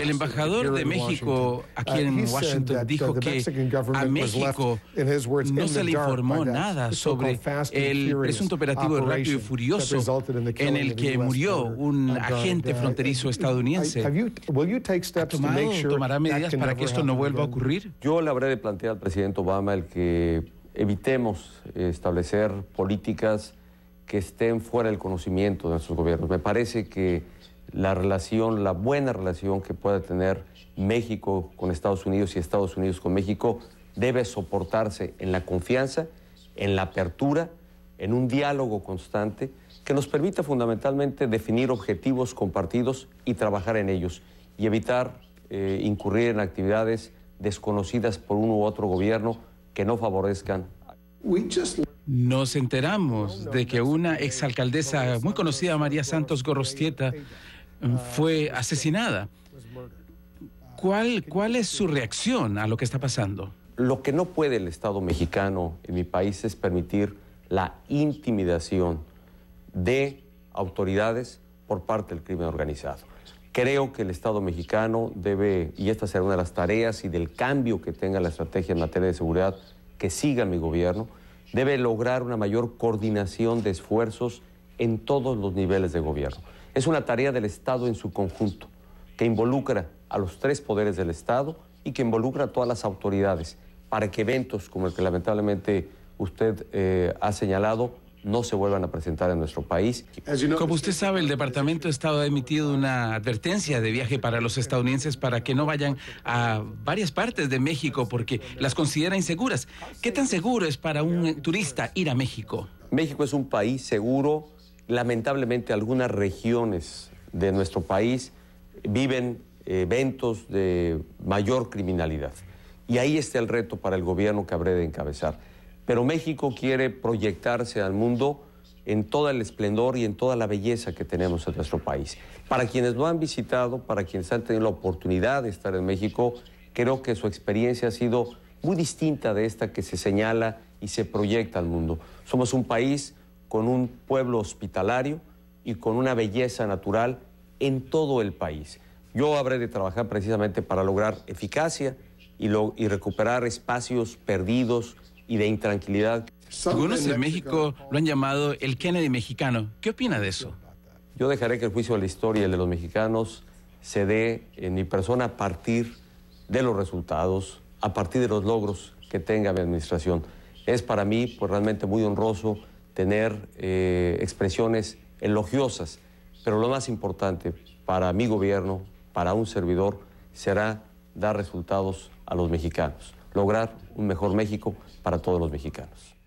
El embajador de México aquí en uh, Washington uh, dijo que a México no se le informó nada sobre el presunto operativo rápido y furioso en el que murió un oh, agente uh, fronterizo estadounidense. Tomado, ¿Tomará medidas para que esto no vuelva a ocurrir? Yo le habré de plantear al presidente Obama el que evitemos eh, establecer políticas que estén fuera del conocimiento de nuestros gobiernos. Me parece que la relación, la buena relación que pueda tener México con Estados Unidos y Estados Unidos con México debe soportarse en la confianza, en la apertura, en un diálogo constante que nos permita fundamentalmente definir objetivos compartidos y trabajar en ellos y evitar eh, incurrir en actividades desconocidas por uno u otro gobierno que no favorezcan. Nos enteramos de que una exalcaldesa muy conocida, María Santos Gorostieta, Ah, fue este, asesinada. Pues, ¿Cuál, ah, ¿Cuál es su reacción a lo que está pasando? Lo que no puede el Estado mexicano en mi país es permitir la intimidación de autoridades por parte del crimen organizado. Creo que el Estado mexicano debe, y esta será una de las tareas y del cambio que tenga la estrategia en materia de seguridad que siga mi gobierno, debe lograr una mayor coordinación de esfuerzos en todos los niveles de gobierno. Es una tarea del Estado en su conjunto, que involucra a los tres poderes del Estado y que involucra a todas las autoridades, para que eventos como el que lamentablemente usted eh, ha señalado no se vuelvan a presentar en nuestro país. Ah, como pues, usted sabe, el Departamento de Estado ha emitido una advertencia de viaje para los estadounidenses para que no vayan a varias partes de México porque las considera inseguras. ¿Qué tan seguro es para un turista ir a México? México es un país seguro, Lamentablemente algunas regiones de nuestro país viven eh, eventos de mayor criminalidad. Y ahí está el reto para el gobierno que habré de encabezar. Pero México quiere proyectarse al mundo en todo el esplendor y en toda la belleza que tenemos en nuestro país. Para quienes lo han visitado, para quienes han tenido la oportunidad de estar en México, creo que su experiencia ha sido muy distinta de esta que se señala y se proyecta al mundo. Somos un país con un pueblo hospitalario y con una belleza natural en todo el país. Yo habré de trabajar precisamente para lograr eficacia y, recuperar espacios perdidos y de intranquilidad. Algunos en México lo han llamado el Kennedy mexicano. ¿Qué opina de eso? Yo dejaré que el juicio de la historia y el de los mexicanos se dé en mi persona a partir de los resultados, a partir de los logros que tenga mi administración. Es para mí pues, realmente muy honroso tener eh, expresiones elogiosas, pero lo más importante para mi gobierno, para un servidor, será dar resultados a los mexicanos, lograr un mejor México para todos los mexicanos.